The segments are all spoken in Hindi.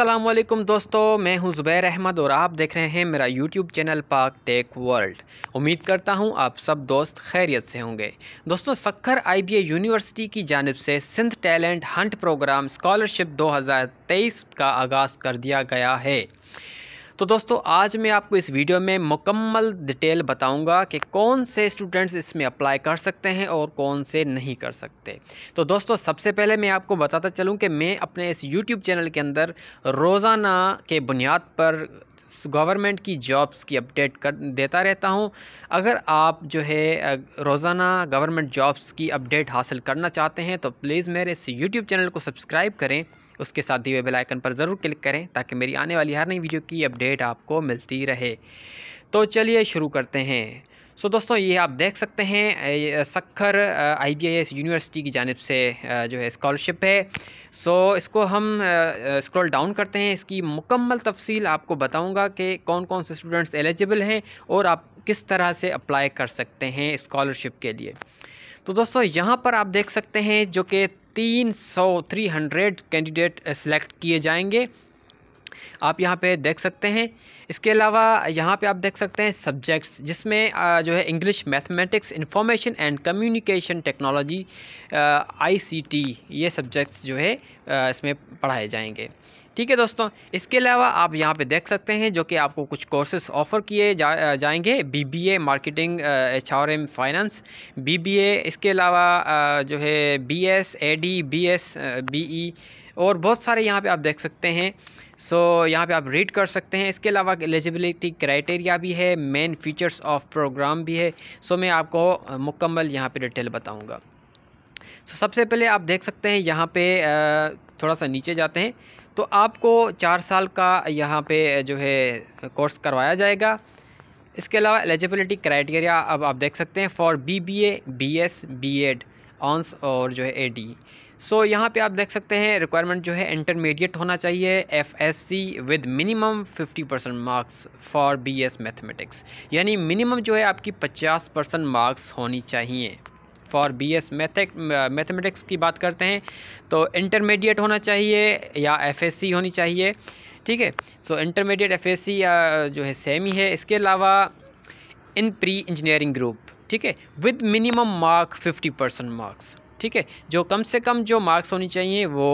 अल्लाम दोस्तों मैं हूं ज़ुबैर अहमद और आप देख रहे हैं मेरा YouTube channel Pak Tech World उम्मीद करता हूं आप सब दोस्त खैरियत से होंगे दोस्तों सक्खर आई यूनिवर्सिटी की जानब से Sindh talent hunt programme scholarship 2023 का आगाज़ कर दिया गया है तो दोस्तों आज मैं आपको इस वीडियो में मुकम्मल डिटेल बताऊंगा कि कौन से स्टूडेंट्स इसमें अप्लाई कर सकते हैं और कौन से नहीं कर सकते तो दोस्तों सबसे पहले मैं आपको बताता चलूँ कि मैं अपने इस यूट्यूब चैनल के अंदर रोज़ाना के बुनियाद पर गवर्नमेंट की जॉब्स की अपडेट कर देता रहता हूँ अगर आप जो है रोज़ाना गवर्नमेंट जॉब्स की अपडेट हासिल करना चाहते हैं तो प्लीज़ मेरे इस यूट्यूब चैनल को सब्सक्राइब करें उसके साथ दिए बेल आइकन पर ज़रूर क्लिक करें ताकि मेरी आने वाली हर नई वीडियो की अपडेट आपको मिलती रहे तो चलिए शुरू करते हैं सो so, दोस्तों ये आप देख सकते हैं Sukkur I I S university की जानब से जो है स्कॉलरशिप है सो so, इसको हम स्क्रॉल uh, डाउन करते हैं इसकी मुकम्मल तफसील आपको बताऊंगा कि कौन कौन से स्टूडेंट्स एलिजिबल हैं और आप किस तरह से अप्लाई कर सकते हैं स्कॉलरशिप के लिए तो दोस्तों यहाँ पर आप देख सकते हैं जो कि तीन सौ थ्री हंड्रेड कैंडिडेट सेलेक्ट किए जाएंगे आप यहाँ पे देख सकते हैं इसके अलावा यहाँ पे आप देख सकते हैं सब्जेक्ट्स जिसमें जो है English mathematics information and communication technology ICT ये सब्जेक्ट्स जो है इसमें पढ़ाए जाएंगे ठीक है दोस्तों इसके अलावा आप यहाँ पे देख सकते हैं जो कि आपको कुछ कोर्सेज ऑफ़र किए जा, जाएंगे BBA marketing M finance BBA इसके अलावा जो है बीएस एडी बीएस बीई और बहुत सारे यहाँ पे आप देख सकते हैं सो so, यहाँ पे आप रीड कर सकते हैं इसके अलावा एलिजिबिलिटी क्राइटेरिया भी है मेन फीचर्स ऑफ प्रोग्राम भी है सो so, मैं आपको मुकम्मल यहाँ पे डिटेल बताऊँगा सो so, सबसे पहले आप देख सकते हैं यहाँ पे थोड़ा सा नीचे जाते हैं तो आपको चार साल का यहाँ पे जो है कोर्स करवाया जाएगा इसके अलावा एलिजिबिलिटी क्राइटेरिया अब आप देख सकते हैं for B B A B S B Ed और जो है ए डी सो so, यहाँ पे आप देख सकते हैं रिक्वायरमेंट जो है इंटरमीडिएट होना चाहिए F S C with minimum 50 percent marks for B S mathematics यानी मिनिमम जो है आपकी 50 परसेंट मार्क्स होनी चाहिए फॉर बी एस मैथमेटिक्स की बात करते हैं तो इंटरमीडिएट होना चाहिए या एफ एस सी होनी चाहिए ठीक है so intermediate F S C जो है सेम ही है इसके अलावा इन प्री इंजीनियरिंग ग्रुप ठीक है with minimum mark 50 percent marks ठीक है जो कम से कम जो मार्क्स होनी चाहिए वो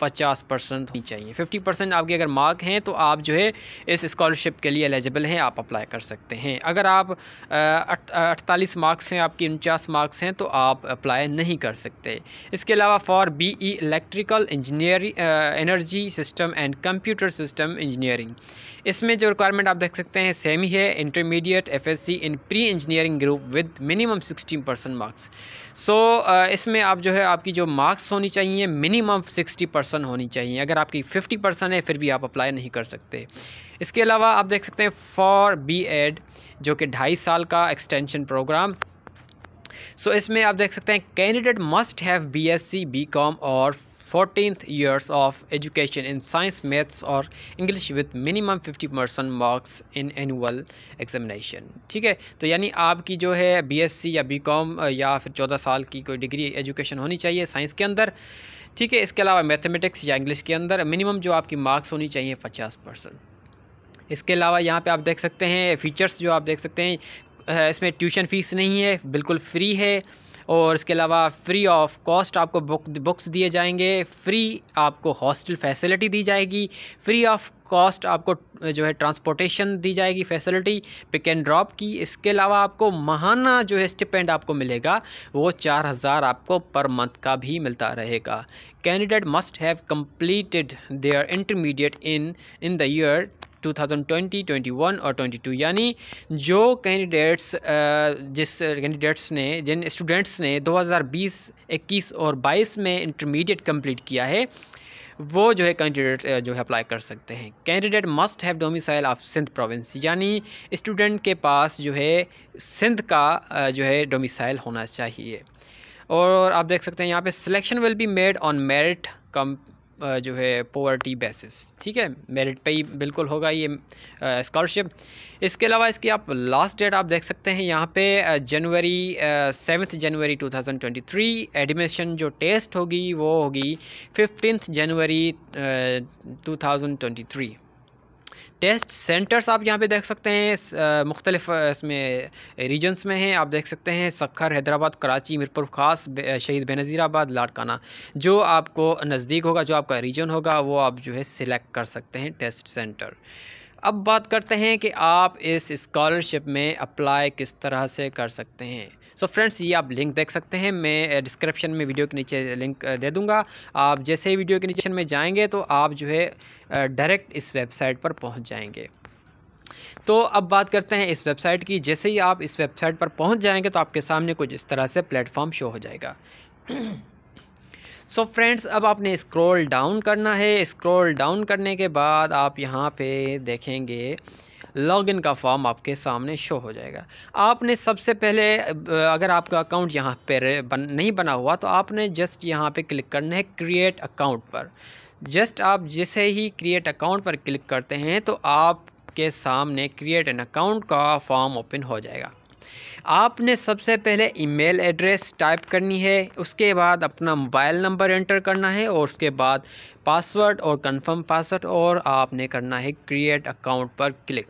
पचास परसेंट होनी चाहिए फिफ्टी परसेंट आपके अगर मार्क हैं तो आप जो है इस स्कॉलरशिप के लिए एलिजिबल हैं आप अप्लाई कर सकते हैं अगर आप अड़तालीस मार्क्स हैं आपकी उनचास मार्क्स हैं तो आप अप्लाई नहीं कर सकते इसके अलावा for B E electrical engineering energy system and computer system engineering इसमें जो रिक्वायरमेंट आप देख सकते हैं सेम ही है intermediate FSC in pre engineering group with minimum 16 percent marks so इसमें आप जो है आपकी जो मार्क्स होनी चाहिए मिनिमम 60 परसेंट होनी चाहिए अगर आपकी 50 परसेंट है फिर भी आप अप्लाई नहीं कर सकते इसके अलावा आप देख सकते हैं फॉर बी एड जो कि ढाई साल का एक्सटेंशन प्रोग्राम सो so, इसमें आप देख सकते हैं candidate must have BSc BCom और fourteenth years of education in science maths और English with minimum fifty percent marks in annual examination ठीक है तो यानी आपकी जो है बीएससी या बीकॉम या फिर चौदह साल की कोई डिग्री एजुकेशन होनी चाहिए साइंस के अंदर ठीक है इसके अलावा मैथमेटिक्स या इंग्लिश के अंदर मिनिमम जो आपकी मार्क्स होनी चाहिए पचास परसेंट इसके अलावा यहाँ पे आप देख सकते हैं फीचर्स जो आप देख सकते हैं इसमें ट्यूशन फ़ीस नहीं है बिल्कुल फ्री है और इसके अलावा फ्री ऑफ कॉस्ट आपको बुक बुक्स दिए जाएंगे फ्री आपको हॉस्टल फैसिलिटी दी जाएगी फ्री ऑफ कॉस्ट आपको जो है ट्रांसपोर्टेशन दी जाएगी फैसिलिटी पिक एंड ड्रॉप की इसके अलावा आपको महाना जो है स्टिपेंड आपको मिलेगा वो चार हज़ार आपको पर मंथ का भी मिलता रहेगा candidate must have completed their intermediate in in the year 2020, 21 और 22 यानी जो कैंडिडेट्स जिस कैंडिडेट्स ने जिन स्टूडेंट्स ने 2020, 21 और 22 में इंटरमीडिएट कंप्लीट किया है वो जो है कैंडिडेट जो है अप्लाई कर सकते हैं candidate must have domicile of Sindh province यानी स्टूडेंट के पास जो है सिंध का जो है डोमिसाइल होना चाहिए और आप देख सकते हैं यहाँ पे selection will be made on merit cum जो है पोवर्टी बेसिस ठीक है मेरिट पे ही बिल्कुल होगा ये स्कॉलरशिप इसके अलावा इसकी आप लास्ट डेट आप देख सकते हैं यहाँ पे जनवरी सेवन्थ जनवरी 2023 एडमिशन जो टेस्ट होगी वो होगी फिफ्टीन जनवरी 2023 टेस्ट सेंटर्स आप यहाँ पे देख सकते हैं मुख्तलिफ इसमें रीजन्स में हैं आप देख सकते हैं सखर हैदराबाद कराची मीरपुर खास शहीद बेनज़ीराबाद लाटकाना जो आपको नज़दीक होगा जो आपका रीजन होगा वो आप जो है सिलेक्ट कर सकते हैं टेस्ट सेंटर अब बात करते हैं कि आप इस इस्कॉलरशिप में अप्लाई किस तरह से कर सकते हैं सो so फ्रेंड्स ये आप लिंक देख सकते हैं मैं डिस्क्रिप्शन में वीडियो के नीचे लिंक दे दूँगा आप जैसे ही वीडियो के नीचे में जाएंगे तो आप जो है डायरेक्ट इस वेबसाइट पर पहुँच जाएंगे तो अब बात करते हैं इस वेबसाइट की जैसे ही आप इस वेबसाइट पर पहुँच जाएँगे तो आपके सामने कुछ इस तरह से प्लेटफॉर्म शो हो जाएगा सो so फ्रेंड्स अब आपने स्क्रॉल डाउन करना है स्क्रॉल डाउन करने के बाद आप यहाँ पे देखेंगे लॉगिन का फॉर्म आपके सामने शो हो जाएगा आपने सबसे पहले अगर आपका अकाउंट यहाँ पर बन, नहीं बना हुआ तो आपने जस्ट यहाँ पे क्लिक करना है क्रिएट अकाउंट पर जस्ट आप जैसे ही क्रिएट अकाउंट पर क्लिक करते हैं तो आपके सामने क्रिएट एन अकाउंट का फॉर्म ओपन हो जाएगा आपने सबसे पहले ईमेल एड्रेस टाइप करनी है उसके बाद अपना मोबाइल नंबर एंटर करना है और उसके बाद पासवर्ड और कंफर्म पासवर्ड और आपने करना है क्रिएट अकाउंट पर क्लिक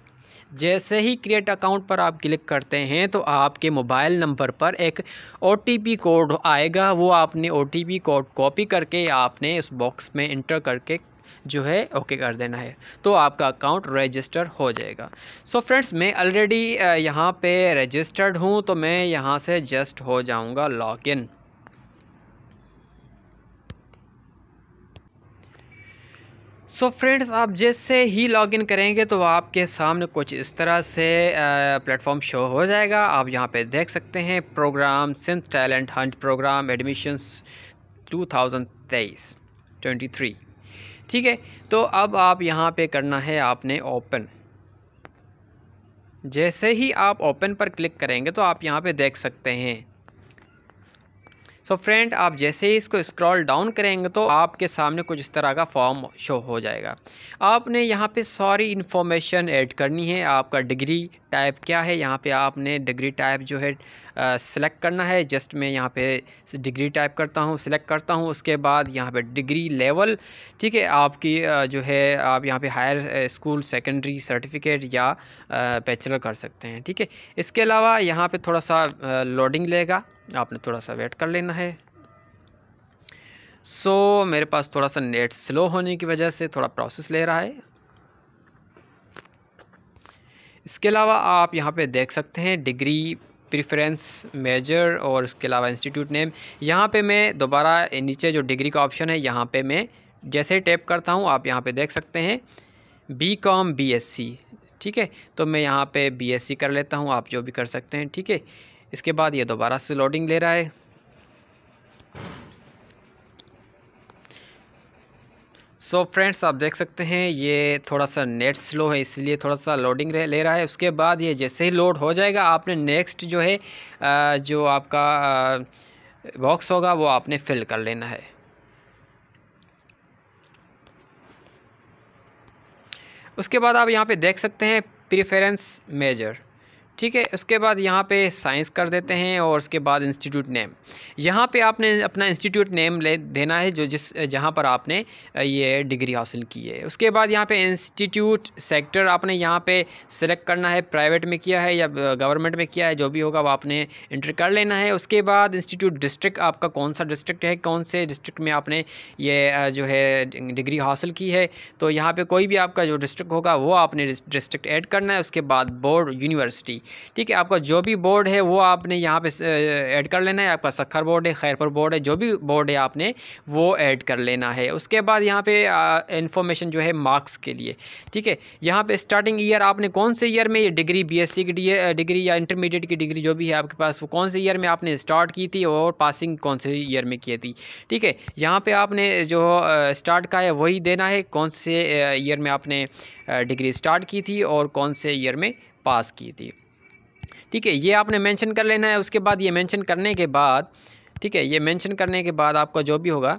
जैसे ही क्रिएट अकाउंट पर आप क्लिक करते हैं तो आपके मोबाइल नंबर पर एक ओ कोड आएगा वो आपने ओ कोड कॉपी करके आपने उस बॉक्स में इंटर करके जो है ओके कर देना है तो आपका अकाउंट रजिस्टर हो जाएगा सो so फ्रेंड्स मैं ऑलरेडी यहाँ पे रजिस्टर्ड हूँ तो मैं यहाँ से जस्ट हो जाऊँगा लॉगिन सो so फ्रेंड्स आप जैसे ही लॉगिन करेंगे तो आपके सामने कुछ इस तरह से प्लेटफॉर्म शो हो जाएगा आप यहाँ पे देख सकते हैं program Sindh talent hunt program admissions 2023 23 ठीक है तो अब आप यहाँ पे करना है आपने ओपन जैसे ही आप ओपन पर क्लिक करेंगे तो आप यहाँ पे देख सकते हैं सो so फ्रेंड आप जैसे ही इसको स्क्रॉल डाउन करेंगे तो आपके सामने कुछ इस तरह का फॉर्म शो हो जाएगा आपने यहाँ पे सारी इन्फॉर्मेशन ऐड करनी है आपका डिग्री टाइप क्या है यहाँ पे आपने डिग्री टाइप जो है सिलेक्ट करना है जस्ट मैं यहाँ पे डिग्री टाइप करता हूँ सिलेक्ट करता हूँ उसके बाद यहाँ पे डिग्री लेवल ठीक है आपकी जो है आप यहाँ पे हायर स्कूल सेकेंडरी सर्टिफिकेट या बैचलर कर सकते हैं ठीक है इसके अलावा यहाँ पे थोड़ा सा लोडिंग लेगा आपने थोड़ा सा वेट कर लेना है सो so, मेरे पास थोड़ा सा नेट स्लो होने की वजह से थोड़ा प्रोसेस ले रहा है इसके अलावा आप यहाँ पे देख सकते हैं डिग्री प्रेफरेंस मेजर और इसके अलावा इंस्टीट्यूट नेम यहाँ पे मैं दोबारा नीचे जो डिग्री का ऑप्शन है यहाँ पे मैं जैसे टैप करता हूँ आप यहाँ पे देख सकते हैं B Com B S C ठीक है तो मैं यहाँ पे बीएससी कर लेता हूँ आप जो भी कर सकते हैं ठीक है इसके बाद ये दोबारा से लोडिंग ले रहा है सो so फ्रेंड्स आप देख सकते हैं ये थोड़ा सा नेट स्लो है इसलिए थोड़ा सा लोडिंग ले रहा है उसके बाद ये जैसे ही लोड हो जाएगा आपने नेक्स्ट जो है जो आपका बॉक्स होगा वो आपने फिल कर लेना है उसके बाद आप यहाँ पे देख सकते हैं प्रिफेरेंस मेजर ठीक है उसके बाद यहाँ पे साइंस कर देते हैं और उसके बाद इंस्टीट्यूट नेम यहाँ पे आपने अपना इंस्टीट्यूट नेम ले देना है जो जिस जहाँ पर आपने ये डिग्री हासिल की है उसके बाद यहाँ पे इंस्टीट्यूट सेक्टर आपने यहाँ पे सिलेक्ट करना है प्राइवेट में किया है या गवर्नमेंट में किया है जो भी होगा वो आपने इंटर कर लेना है उसके बाद इंस्टीट्यूट डिस्ट्रिक्ट आपका कौन सा डिस्ट्रिक्ट है कौन से डिस्ट्रिक्ट में आपने ये जो है डिग्री हासिल की है तो यहाँ पर कोई भी आपका जो डिस्ट्रिक्ट होगा वो आपने डिस्ट्रिक्ट ऐड करना है उसके बाद बोर्ड यूनिवर्सिटी ठीक है आपका जो भी बोर्ड है वो आपने यहाँ पे ऐड कर लेना है आपका सखर बोर्ड है खैरपुर बोर्ड है जो भी बोर्ड है आपने वो ऐड कर लेना है उसके बाद यहाँ पे इन्फॉर्मेशन जो है मार्क्स के लिए ठीक है यहाँ पे स्टार्टिंग ईयर आपने कौन से ईयर में ये डिग्री बीएससी की डिग्री या इंटरमीडिएट की डिग्री जो भी है आपके पास वो कौन से ईयर में आपने स्टार्ट की थी और पासिंग कौन से ईयर में की थी ठीक है यहाँ पर आपने जो स्टार्ट का है वही देना है कौन से ईयर में आपने डिग्री स्टार्ट की थी और कौन से ईयर में पास की थी ठीक है ये आपने मेंशन कर लेना है उसके बाद ये मेंशन करने के बाद ठीक है ये मेंशन करने के बाद आपका जो भी होगा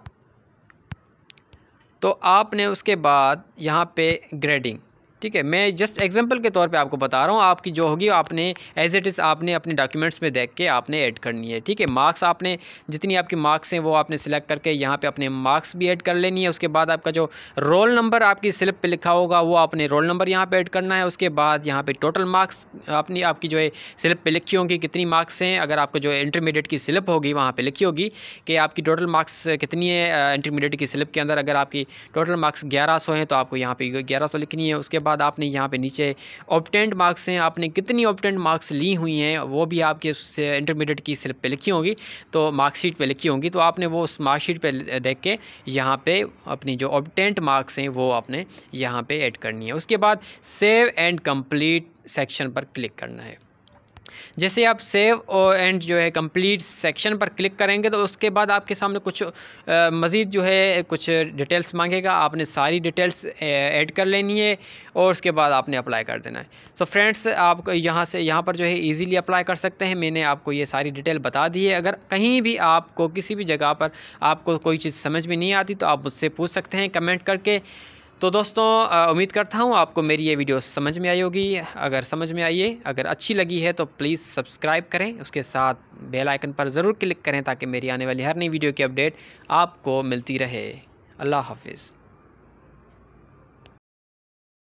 तो आपने उसके बाद यहाँ पे ग्रेडिंग ठीक है मैं जस्ट एग्जांपल के तौर पे आपको बता रहा हूँ आपकी जो होगी आपने एज इट इज़ आपने अपने डॉक्यूमेंट्स में देख के आपने ऐड करनी है ठीक है मार्क्स आपने जितनी आपकी मार्क्स हैं वो आपने सेलेक्ट करके यहाँ पे अपने मार्क्स भी ऐड कर लेनी है उसके बाद आपका जो रोल नंबर आपकी स्लिप पर लिखा होगा वो आपने रोल नंबर यहाँ पर ऐड करना है उसके बाद यहाँ पर टोटल मार्क्स अपनी आपकी जो है स्लिप पर लिखी होंगी कितनी मार्क्स हैं अगर आपको जो इंटरमीडिएट की स्लिप होगी वहाँ पर लिखी होगी कि आपकी टोटल मार्क्स कितनी है इंटरमीडिएट की स्लिप के अंदर अगर आपकी टोटल मार्क्स ग्यारह हैं तो आपको यहाँ पर ग्यारह लिखनी है उसके बाद बाद आपने यहाँ पे नीचे ऑप्टेंट मार्क्स हैं आपने कितनी ऑप्टेंट मार्क्स ली हुई हैं वो भी आपके इंटरमीडिएट की सिर्फ पे लिखी होगी तो मार्कशीट पे लिखी होंगी तो आपने वो उस मार्कशीट पे देख के यहाँ पे अपनी जो ऑप्टेंट मार्क्स हैं वो आपने यहाँ पे ऐड करनी है उसके बाद सेव एंड कम्प्लीट सेक्शन पर क्लिक करना है जैसे आप सेव और एंड जो है कंप्लीट सेक्शन पर क्लिक करेंगे तो उसके बाद आपके सामने कुछ मज़ीद जो है कुछ डिटेल्स मांगेगा आपने सारी डिटेल्स ऐड कर लेनी है और उसके बाद आपने अप्लाई कर देना है सो so फ्रेंड्स आप यहाँ से यहाँ पर जो है ईज़िली अप्लाई कर सकते हैं मैंने आपको ये सारी डिटेल बता दी है अगर कहीं भी आपको किसी भी जगह पर आपको कोई चीज़ समझ में नहीं आती तो आप मुझसे पूछ सकते हैं कमेंट करके तो दोस्तों उम्मीद करता हूँ आपको मेरी ये वीडियो समझ में आई होगी अगर समझ में आई है अगर अच्छी लगी है तो प्लीज़ सब्सक्राइब करें उसके साथ बेल आइकन पर ज़रूर क्लिक करें ताकि मेरी आने वाली हर नई वीडियो की अपडेट आपको मिलती रहे अल्लाह हाफिज़